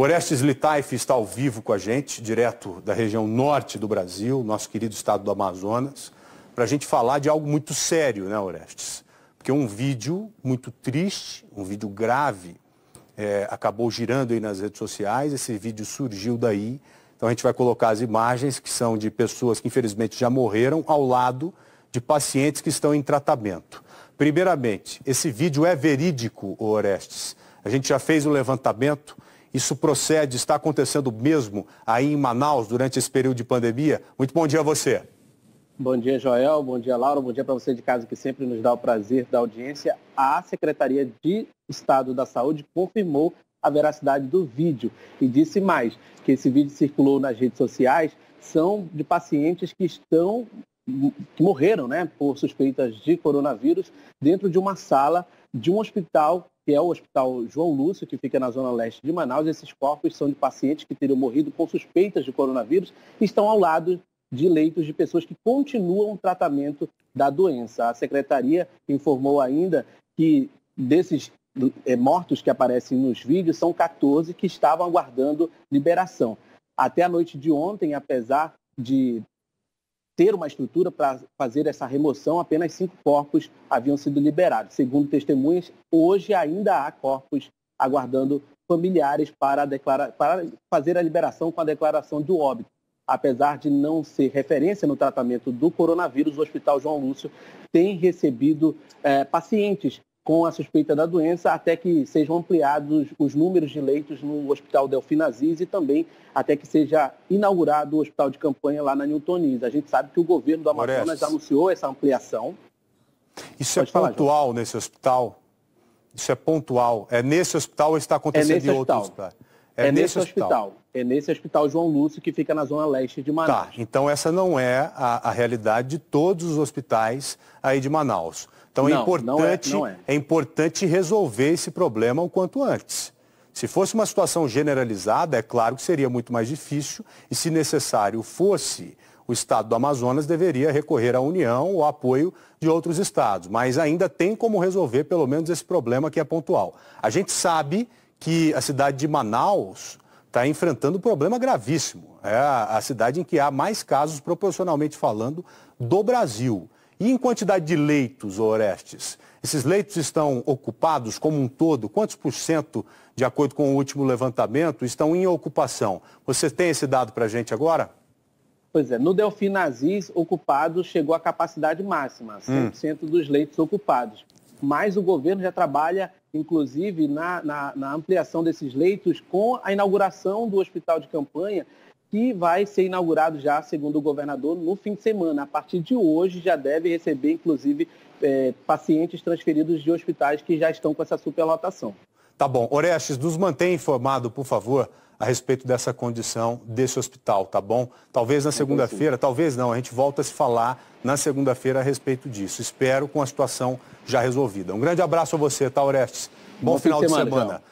Orestes Litaif está ao vivo com a gente, direto da região norte do Brasil, nosso querido estado do Amazonas, para a gente falar de algo muito sério, né, Orestes? Porque um vídeo muito triste, um vídeo grave, é, acabou girando aí nas redes sociais, esse vídeo surgiu daí. Então a gente vai colocar as imagens que são de pessoas que infelizmente já morreram ao lado de pacientes que estão em tratamento. Primeiramente, esse vídeo é verídico, Orestes. A gente já fez o levantamento isso procede, está acontecendo mesmo aí em Manaus durante esse período de pandemia? Muito bom dia a você. Bom dia, Joel. Bom dia, Laura. Bom dia para você de casa que sempre nos dá o prazer da audiência. A Secretaria de Estado da Saúde confirmou a veracidade do vídeo e disse mais que esse vídeo circulou nas redes sociais são de pacientes que estão morreram né, por suspeitas de coronavírus dentro de uma sala de um hospital, que é o Hospital João Lúcio, que fica na zona leste de Manaus. Esses corpos são de pacientes que teriam morrido por suspeitas de coronavírus e estão ao lado de leitos de pessoas que continuam o tratamento da doença. A secretaria informou ainda que desses é, mortos que aparecem nos vídeos, são 14 que estavam aguardando liberação. Até a noite de ontem, apesar de ter uma estrutura para fazer essa remoção, apenas cinco corpos haviam sido liberados. Segundo testemunhas, hoje ainda há corpos aguardando familiares para, declarar, para fazer a liberação com a declaração de óbito. Apesar de não ser referência no tratamento do coronavírus, o Hospital João Lúcio tem recebido é, pacientes com a suspeita da doença até que sejam ampliados os números de leitos no Hospital Delfina Aziz e também até que seja inaugurado o hospital de campanha lá na Newton A gente sabe que o governo do Amazonas anunciou essa ampliação. Isso é Pode é falar, pontual nesse hospital? Isso é pontual. É nesse hospital ou está é acontecendo é em outros hospitais? É, é, nesse hospital. hospital. É nesse hospital João Lúcio, que fica na zona leste de Manaus. Tá, então essa não é a, a realidade de todos os hospitais aí de Manaus. Então é não, é, importante, não é, não é. é importante resolver esse problema o quanto antes. Se fosse uma situação generalizada, é claro que seria muito mais difícil e, se necessário fosse, o Estado do Amazonas deveria recorrer à União ou apoio de outros estados. Mas ainda tem como resolver pelo menos esse problema que é pontual. A gente sabe que a cidade de Manaus está enfrentando um problema gravíssimo. É a cidade em que há mais casos, proporcionalmente falando, do Brasil. E em quantidade de leitos, Orestes? Esses leitos estão ocupados como um todo? Quantos por cento, de acordo com o último levantamento, estão em ocupação? Você tem esse dado para a gente agora? Pois é, no Delfim Nazis, ocupado chegou à capacidade máxima, 100% hum. dos leitos ocupados. Mas o governo já trabalha, inclusive, na, na, na ampliação desses leitos com a inauguração do hospital de campanha, que vai ser inaugurado já, segundo o governador, no fim de semana. A partir de hoje já deve receber, inclusive, é, pacientes transferidos de hospitais que já estão com essa superlotação. Tá bom. Orestes, nos mantém informado, por favor, a respeito dessa condição desse hospital, tá bom? Talvez na segunda-feira, talvez não, a gente volta a se falar na segunda-feira a respeito disso. Espero com a situação já resolvida. Um grande abraço a você, tá, Orestes? Bom, bom final de semana. De semana.